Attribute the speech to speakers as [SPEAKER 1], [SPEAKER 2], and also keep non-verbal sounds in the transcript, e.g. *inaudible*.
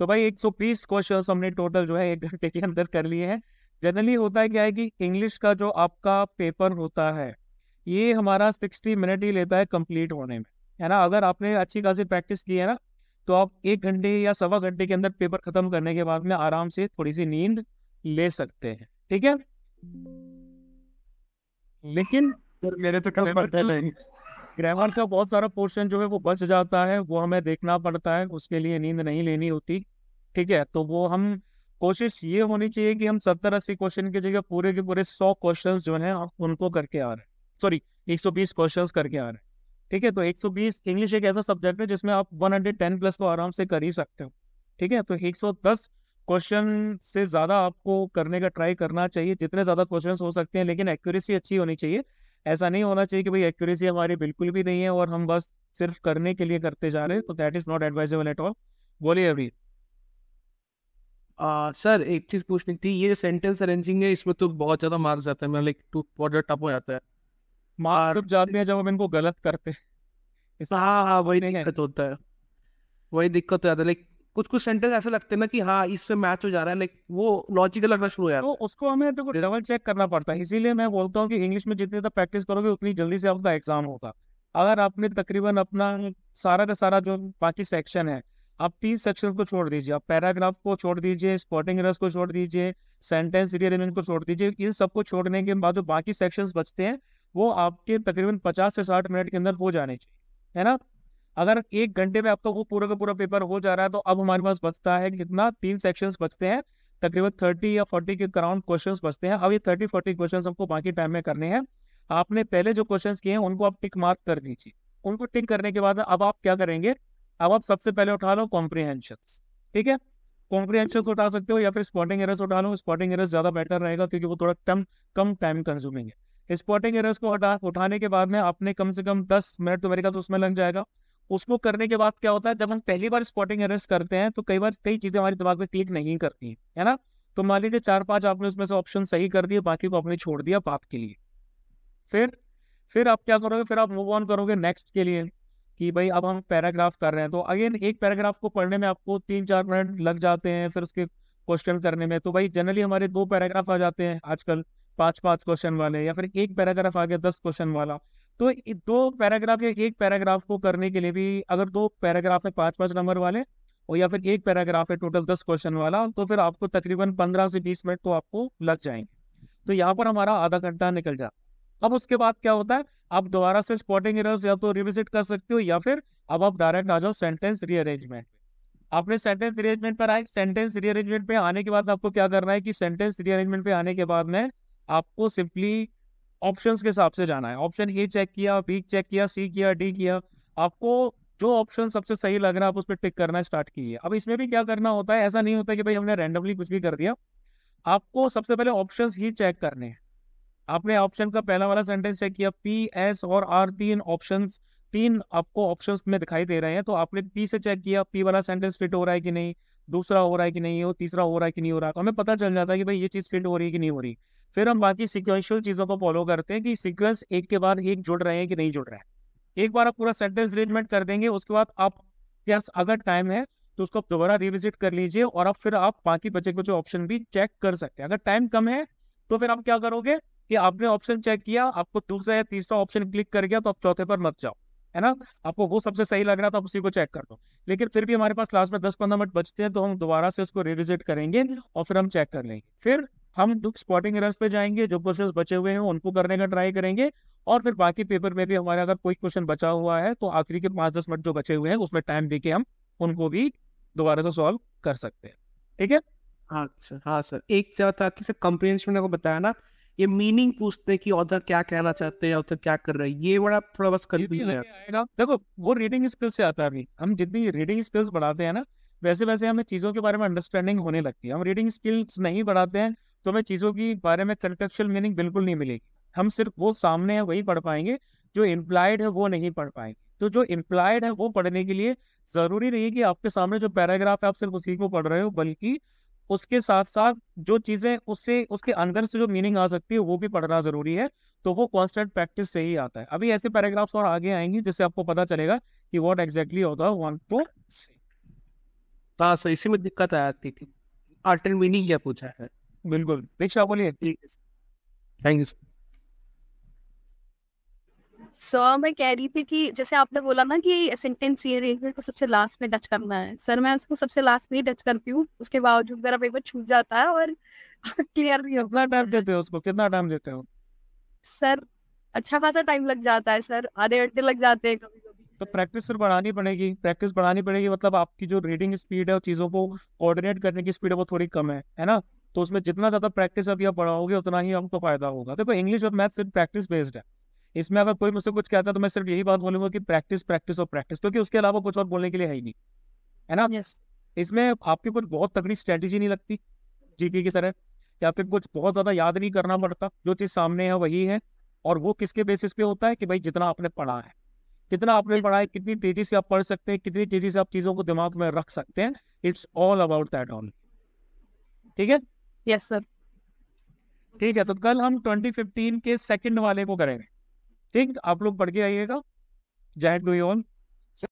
[SPEAKER 1] तो भाई 120 क्वेश्चंस हमने टोटल जो है एक घंटे के अंदर कर लिए हैं जनरली होता है क्या है कि इंग्लिश का जो आपका पेपर होता है ये हमारा 60 मिनट ही लेता है कंप्लीट होने में है ना अगर आपने अच्छी खासी प्रैक्टिस की है ना तो आप एक घंटे या सवा घंटे के अंदर पेपर खत्म करने के बाद में आराम से थोड़ी सी नींद ले सकते हैं ठीक है लेकिन मेरे तो कल पढ़ते तो नहीं ग्रामर का बहुत सारा पोर्शन जो है वो बच जाता है वो हमें देखना पड़ता है उसके लिए नींद नहीं लेनी होती ठीक है तो वो हम कोशिश ये होनी चाहिए कि हम सत्तर अस्सी क्वेश्चन की जगह पूरे के पूरे सौ क्वेश्चन जो है उनको करके आ रहे हैं सॉरी एक सौ बीस क्वेश्चन करके आ रहे हैं ठीक है तो एक सौ बीस इंग्लिश एक ऐसा सब्जेक्ट है जिसमें आप वन हंड्रेड टेन प्लस को आराम से कर ही सकते हो ठीक है तो एक सौ दस क्वेश्चन से ज़्यादा आपको करने का ट्राई करना चाहिए जितने ज़्यादा क्वेश्चन हो सकते हैं लेकिन एक्यूरेसी अच्छी होनी चाहिए ऐसा नहीं होना चाहिए कि भाई एक्यूरेसी हमारी बिल्कुल भी नहीं है और हम बस सिर्फ करने के लिए करते जा रहे हैं तो that is not advisable at all बोलिए अभी सर एक चीज पूछनी थी ये सेंटेंस अरेंजिंग है इसमें तो बहुत ज्यादा मार्क्स जाते हैं लाइक टू बहुत टप हो जाता है मार्क्स जाते हैं जब हम इनको गलत करते हैं हाँ हाँ वही नहीं दिक्कत होता है वही दिक्कत हो जाता है लाइक कुछ कुछ सेंटेंस ऐसे लगते हैं ना कि हाँ इससे मैच हो जा रहा है लाइक वो लॉजिकल लगना शुरू हो जाता तो है तो उसको हमें तो डबल चेक करना पड़ता है इसीलिए मैं बोलता हूँ कि इंग्लिश में जितनी ज़्यादा प्रैक्टिस करोगे उतनी जल्दी से आपका एग्जाम होगा अगर आपने तकरीबन अपना सारा का सारा जो बाकी सेक्शन है आप तीन सेक्शन को छोड़ दीजिए आप पैराग्राफ को छोड़ दीजिए स्पॉटिंग रस को छोड़ दीजिए सेंटेंस रीअरेंजमेंट को छोड़ दीजिए इन सबको छोड़ने के बाद जो बाकी सेक्शन बचते हैं वो आपके तकरीबन पचास से साठ मिनट के अंदर हो जाने चाहिए है ना अगर एक घंटे में आपका वो पूरा का पूरा पेपर हो जा रहा है तो अब हमारे पास बचता है कितना तीन सेक्शंस बचते हैं तकरीबन थर्टी या फोर्टी के अराउंड क्वेश्चन बचते हैं अब ये थर्टी फोर्टी क्वेश्चन हमको बाकी टाइम में करने हैं आपने पहले जो क्वेश्चन किए हैं उनको आप टिक मार्क कर दीजिए उनको टिक करने के बाद अब आप क्या करेंगे अब आप सबसे पहले उठा लो कॉम्प्रीहेंशन ठीक है कॉम्प्रीहेंशन उठा सकते हो या फिर स्पॉटिंग एरर्स उठा लो स्पॉटिंग एरर्स ज्यादा बेटर रहेगा क्योंकि वो थोड़ा कम कम टाइम कंज्यूमिंग है स्पॉटिंग एरर्स को हटा उठाने के बाद में आपने कम से कम दस मिनट तो मेरे का तो उसमें लग जाएगा उसको करने के बाद क्या होता है जब हम पहली बार स्पॉटिंग एरर्स करते हैं तो कई बार कई चीज़ें हमारे दिमाग में क्लिक नहीं करती है ना तो मान लीजिए चार पांच आपने उसमें से ऑप्शन सही कर दिए बाकी को आपने छोड़ दिया बात के लिए फिर फिर आप क्या करोगे फिर आप मूव ऑन करोगे नेक्स्ट के लिए कि भाई अब हम पैराग्राफ कर रहे हैं तो अगेन एक पैराग्राफ को पढ़ने में आपको तीन चार मिनट लग जाते हैं फिर उसके क्वेश्चन करने में तो भाई जनरली हमारे दो पैराग्राफ आ जाते हैं आजकल पांच पांच क्वेश्चन वाले या फिर एक पैराग्राफ आ गया दस क्वेश्चन वाला तो दो पैराग्राफ या एक पैराग्राफ को करने के लिए भी अगर दो पैराग्राफ है पांच पांच नंबर वाले और या फिर एक पैराग्राफ है टोटल दस क्वेश्चन वाला तो फिर आपको तकरीबन पंद्रह से बीस मिनट तो आपको लग जाएंगे तो यहाँ पर हमारा आधा घंटा निकल जा अब उसके बाद क्या होता है आप दोबारा से स्पॉटिंग एरर्स या तो रिविजिट कर सकते हो या फिर अब आप डायरेक्ट आ जाओ सेंटेंस रीअरेंजमेंट आपने सेंटेंस रीअरेंजमेंट पर आए सेंटेंस रीअरेंजमेंट पे आने के बाद आपको क्या करना है कि सेंटेंस रीअरेंजमेंट पे आने के बाद में आपको सिंपली ऑप्शन के हिसाब से जाना है ऑप्शन ए चेक किया बी चेक किया सी किया डी किया आपको जो ऑप्शन सबसे सही लग रहा है आप उस पर टिक करना स्टार्ट कीजिए अब इसमें भी क्या करना होता है ऐसा नहीं होता कि भाई हमने रैंडमली कुछ भी कर दिया आपको सबसे पहले ऑप्शन ही चेक करने हैं आपने ऑप्शन का पहला वाला सेंटेंस चेक किया पी एस और आर तीन ऑप्शन तीन आपको ऑप्शन में दिखाई दे रहे हैं तो आपने पी से चेक किया पी वाला सेंटेंस फिट हो रहा है कि नहीं दूसरा हो रहा है कि नहीं हो तीसरा हो रहा है कि नहीं हो रहा तो हमें पता चल जाता है कि भाई ये चीज़ फिट हो रही है कि नहीं हो रही फिर हम बाकी सिक्वेंशियल चीज़ों को फॉलो करते हैं कि सिक्वेंस एक के बाद एक जुड़ रहे हैं कि नहीं जुड़ रहे हैं एक बार आप पूरा सेंटेंस अरेंजमेंट कर देंगे उसके बाद आप यस अगर टाइम है तो उसको दोबारा रिविजिट कर लीजिए और आप फिर आप बाकी बचे जो ऑप्शन भी चेक कर सकते हैं अगर टाइम कम है तो फिर आप क्या करोगे कि आपने ऑप्शन चेक किया आपको दूसरा या तीसरा ऑप्शन क्लिक कर गया तो आप चौथे पर मत जाओ है ना आपको वो सबसे सही लग रहा था आप उसी को चेक कर दो लेकिन फिर भी हमारे पास लास्ट में दस पंद्रह मिनट बचते हैं तो हम दोबारा से उसको रिविजिट करेंगे और फिर हम चेक कर लेंगे फिर हम दुख स्पॉटिंग रन पे जाएंगे जो क्वेश्चन बचे हुए हैं उनको करने का ट्राई करेंगे और फिर बाकी पेपर में भी हमारा अगर कोई क्वेश्चन बचा हुआ है तो आखिरी के पांच दस मिनट जो बचे हुए हैं उसमें टाइम दे के हम उनको भी दोबारा से सॉल्व कर सकते हैं ठीक है हाँ सर अच्छा। हाँ सर एक था कि सर कंप्रीहेंशन को बताया ना ये मीनिंग पूछते हैं कि ऑथर क्या कहना चाहते हैं ऑथर क्या कर रहे हैं ये बड़ा थोड़ा बस कर देखो वो रीडिंग स्किल से आता है अभी हम जितनी रीडिंग स्किल्स बढ़ाते हैं ना वैसे वैसे हमें चीज़ों के बारे में अंडरस्टैंडिंग होने लगती है हम रीडिंग स्किल्स नहीं बढ़ाते हैं तो हमें चीज़ों के बारे में कंटेक्चुअल मीनिंग बिल्कुल नहीं मिलेगी हम सिर्फ वो सामने है वही पढ़ पाएंगे जो इम्प्लाइड है वो नहीं पढ़ पाएंगे तो जो इम्प्लाइड है वो पढ़ने के लिए ज़रूरी नहीं है कि आपके सामने जो पैराग्राफ है आप सिर्फ उसी को पढ़ रहे हो बल्कि उसके साथ साथ जो चीज़ें उससे उसके अंदर से जो मीनिंग आ सकती है वो भी पढ़ना ज़रूरी है तो वो कॉन्स्टेंट प्रैक्टिस से ही आता है अभी ऐसे पैराग्राफ्स और आगे आएंगे जिससे आपको पता चलेगा कि वॉट एग्जैक्टली होता है वन टू हाँ सर इसी में दिक्कत आ जाती थी आर्ट एंड मीनिंग क्या पूछा है बिल्कुल दीक्षा बोलिए ठीक है थैंक यू सर मैं कह रही थी कि जैसे आपने बोला ना कि सेंटेंस ये अरेंजमेंट को तो सबसे लास्ट में टच करना है सर मैं उसको सबसे लास्ट में ही टच करती हूँ उसके बावजूद मेरा पेपर छूट जाता है और क्लियर *laughs* नहीं होता टाइम देते हो उसको कितना टाइम देते हो सर अच्छा खासा टाइम लग जाता है सर आधे घंटे लग जाते हैं कभी कभी तो प्रैक्टिस फिर बढ़ानी पड़ेगी प्रैक्टिस बढ़ानी पड़ेगी मतलब आपकी जो रीडिंग स्पीड है और चीज़ों को कोऑर्डिनेट करने की स्पीड है वो थोड़ी कम है है ना तो उसमें जितना ज़्यादा प्रैक्टिस अभी आप पढ़ाओगे उतना ही हमको फायदा होगा देखो इंग्लिश और मैथ सिर्फ प्रैक्टिस बेस्ड है इसमें अगर कोई मुझसे कुछ कहता है तो मैं सिर्फ यही बात बोलूंगा कि प्रैक्टिस प्रैक्टिस और प्रैक्टिस क्योंकि उसके अलावा कुछ और बोलने के लिए है ही नहीं है ना yes. इसमें आपकी कुछ बहुत तगड़ी स्ट्रेटेजी नहीं लगती जीके की तरह या फिर कुछ बहुत ज़्यादा याद नहीं करना पड़ता जो चीज़ सामने है वही है और वो किसके बेसिस पे होता है कि भाई जितना आपने पढ़ा है कितना आपने पढ़ा है कितनी तेजी से आप पढ़ सकते हैं कितनी तेजी से आप चीज़ों को दिमाग में रख सकते हैं it's all about that on ठीक है यस सर ठीक है तो कल हम 2015 के सेकंड वाले को करेंगे ठीक आप लोग पढ़ के आइएगा जय टू यू ऑल